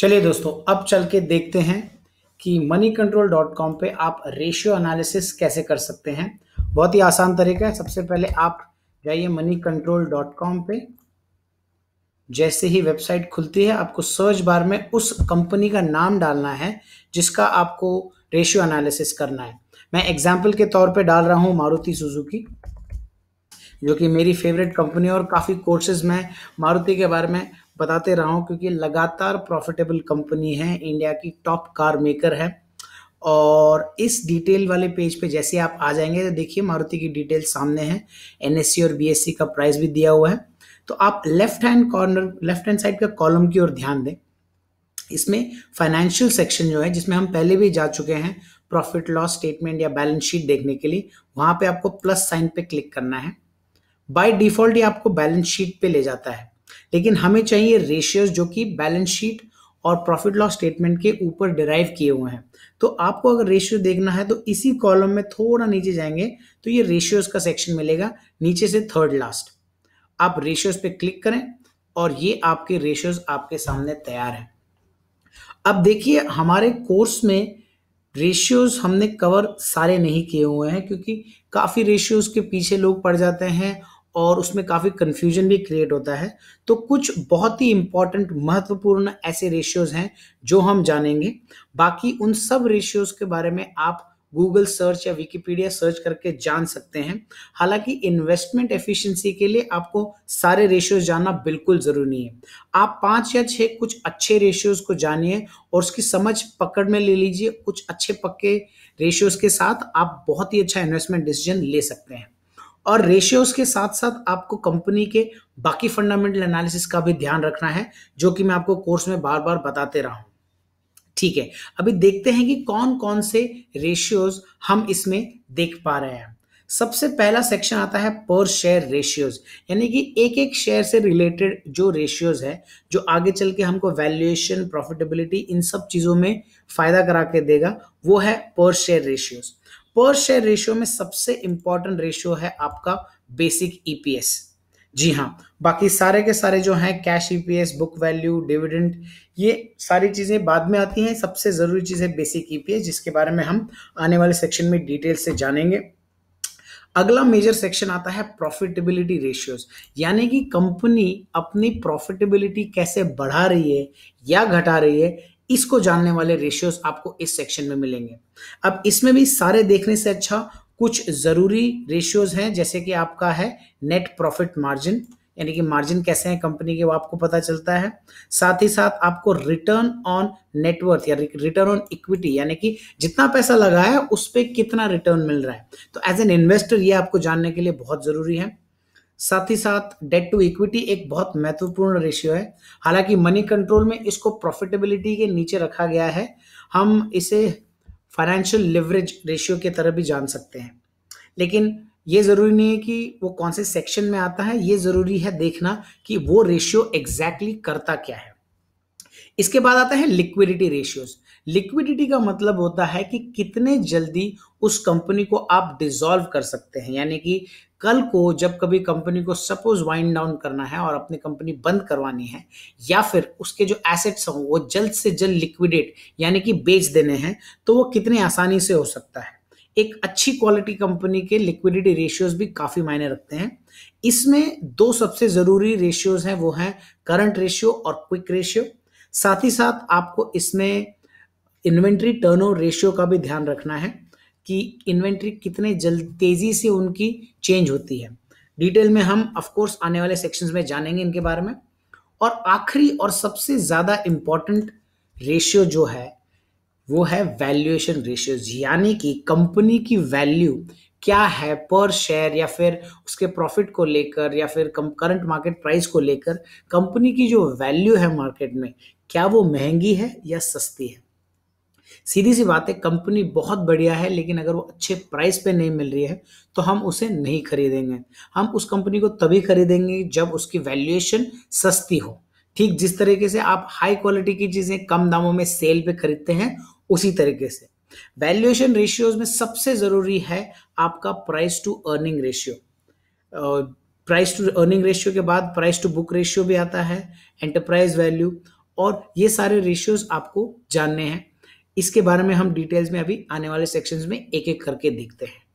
चलिए दोस्तों अब चल के देखते हैं कि मनी कंट्रोल डॉट कॉम पर आप रेशियो एनालिसिस कैसे कर सकते हैं बहुत ही आसान तरीका है सबसे पहले आप जाइए मनी कंट्रोल डॉट कॉम पर जैसे ही वेबसाइट खुलती है आपको सर्च बार में उस कंपनी का नाम डालना है जिसका आपको रेशियो एनालिसिस करना है मैं एग्जाम्पल के तौर पर डाल रहा हूँ मारुति सुजुकी जो कि मेरी फेवरेट कंपनी और काफ़ी कोर्सेज में मारुति के बारे में बताते रहा हूँ क्योंकि लगातार प्रॉफिटेबल कंपनी है इंडिया की टॉप कार मेकर है और इस डिटेल वाले पेज पे जैसे आप आ जाएंगे तो देखिए मारुति की डिटेल सामने है एन और बी का प्राइस भी दिया हुआ है तो आप left hand corner left hand side का कॉलम की ओर ध्यान दें इसमें फाइनेंशियल सेक्शन जो है जिसमें हम पहले भी जा चुके हैं प्रॉफिट लॉस स्टेटमेंट या बैलेंस शीट देखने के लिए वहां पे आपको प्लस साइन पे क्लिक करना है बाय डिफॉल्ट ही आपको बैलेंस शीट पे ले जाता है लेकिन हमें चाहिए रेशियोज जो कि बैलेंस शीट और प्रॉफिट लॉस स्टेटमेंट के ऊपर डिराइव किए हुए हैं तो आपको अगर रेशियो देखना है तो इसी कॉलम में थोड़ा नीचे जाएंगे तो ये रेशियोज का सेक्शन मिलेगा नीचे से थर्ड लास्ट आप रेशियोज पे क्लिक करें और ये आपके रेशियोज आपके सामने तैयार है अब देखिए हमारे कोर्स में रेशियोज हमने कवर सारे नहीं किए हुए हैं क्योंकि काफ़ी रेशियोज के पीछे लोग पड़ जाते हैं और उसमें काफ़ी कन्फ्यूजन भी क्रिएट होता है तो कुछ बहुत ही इम्पॉर्टेंट महत्वपूर्ण ऐसे रेशियोज़ हैं जो हम जानेंगे बाकी उन सब रेशियोज़ के बारे में आप गूगल सर्च या विकिपीडिया सर्च करके जान सकते हैं हालांकि इन्वेस्टमेंट एफिशिएंसी के लिए आपको सारे रेशियोज जानना बिल्कुल ज़रूरी नहीं है आप पांच या छह कुछ अच्छे रेशियोज को जानिए और उसकी समझ पकड़ में ले लीजिए कुछ अच्छे पक्के रेशियोज के साथ आप बहुत ही अच्छा इन्वेस्टमेंट डिसीजन ले सकते हैं और रेशियोज के साथ साथ आपको कंपनी के बाकी फंडामेंटल एनालिसिस का भी ध्यान रखना है जो कि मैं आपको कोर्स में बार बार बताते रहा हूं ठीक है अभी देखते हैं कि कौन कौन से रेशियोज हम इसमें देख पा रहे हैं सबसे पहला सेक्शन आता है पर शेयर रेशियोज यानी कि एक एक शेयर से रिलेटेड जो रेशियोज है जो आगे चल के हमको वैल्यूएशन प्रॉफिटेबिलिटी इन सब चीज़ों में फायदा करा के देगा वो है पर शेयर रेशियोज पर शेयर रेशियो में सबसे इंपॉर्टेंट रेशियो है आपका बेसिक ईपीएस e जी हाँ बाकी सारे के सारे जो हैं cash EPS book value dividend ये सारी चीज़ें बाद में आती हैं सबसे ज़रूरी चीज़ है बेसिक ईपीएस e जिसके बारे में हम आने वाले सेक्शन में डिटेल से जानेंगे अगला मेजर सेक्शन आता है प्रॉफिटेबिलिटी रेशियोज यानी कि कंपनी अपनी प्रॉफिटेबिलिटी कैसे बढ़ा रही है या घटा रही है इसको जानने वाले रेशियोज आपको इस सेक्शन में मिलेंगे अब इसमें भी सारे देखने से अच्छा कुछ ज़रूरी रेशियोज हैं जैसे कि आपका है नेट प्रॉफिट मार्जिन यानी कि मार्जिन कैसे है कंपनी के वो आपको पता चलता है साथ ही साथ आपको रिटर्न ऑन नेटवर्थ या रिटर्न ऑन इक्विटी यानी कि जितना पैसा लगाया उस पर कितना रिटर्न मिल रहा है तो एज एन इन्वेस्टर ये आपको जानने के लिए बहुत ज़रूरी है साथ ही साथ डेट टू इक्विटी एक बहुत महत्वपूर्ण रेशियो है हालांकि मनी कंट्रोल में इसको प्रॉफिटेबिलिटी के नीचे रखा गया है हम इसे फाइनेंशियल लिवरेज रेशियो के तरह भी जान सकते हैं लेकिन ये ज़रूरी नहीं है कि वो कौन से सेक्शन में आता है ये ज़रूरी है देखना कि वो रेशियो एग्जैक्टली exactly करता क्या है इसके बाद आता है लिक्विडिटी रेशियोज लिक्विडिटी का मतलब होता है कि कितने जल्दी उस कंपनी को आप डिजोल्व कर सकते हैं यानी कि कल को जब कभी कंपनी को सपोज वाइंड डाउन करना है और अपनी कंपनी बंद करवानी है या फिर उसके जो एसेट्स हों वो जल्द से जल्द लिक्विडेट यानी कि बेच देने हैं तो वो कितने आसानी से हो सकता है एक अच्छी क्वालिटी कंपनी के लिक्विडिटी रेशियोज भी काफ़ी मायने रखते हैं इसमें दो सबसे ज़रूरी रेशियोज हैं वो हैं करंट रेशियो और क्विक रेशियो साथ ही साथ आपको इसमें इन्वेंट्री टर्नओवर रेशियो का भी ध्यान रखना है कि इन्वेंट्री कितने जल्द तेज़ी से उनकी चेंज होती है डिटेल में हम ऑफकोर्स आने वाले सेक्शंस में जानेंगे इनके बारे में और आखिरी और सबसे ज़्यादा इम्पॉर्टेंट रेशियो जो है वो है वैल्यूएशन रेशियोज यानी कि कंपनी की वैल्यू क्या है पर शेयर या फिर उसके प्रॉफिट को लेकर या फिर करंट मार्केट प्राइस को लेकर कंपनी की जो वैल्यू है मार्केट में क्या वो महंगी है या सस्ती है सीधी सी बात है कंपनी बहुत बढ़िया है लेकिन अगर वो अच्छे प्राइस पे नहीं मिल रही है तो हम उसे नहीं खरीदेंगे हम उस कंपनी को तभी खरीदेंगे जब उसकी वैल्यूएशन सस्ती हो ठीक जिस तरीके से आप हाई क्वालिटी की चीज़ें कम दामों में सेल पे खरीदते हैं उसी तरीके से वैल्यूएशन रेशियोज में सबसे ज़रूरी है आपका price to earning ratio price to earning ratio के बाद प्राइस टू बुक रेशियो भी आता है एंटरप्राइज वैल्यू और ये सारे रेशियोज आपको जानने हैं इसके बारे में हम डिटेल्स में अभी आने वाले सेक्शंस में एक एक करके देखते हैं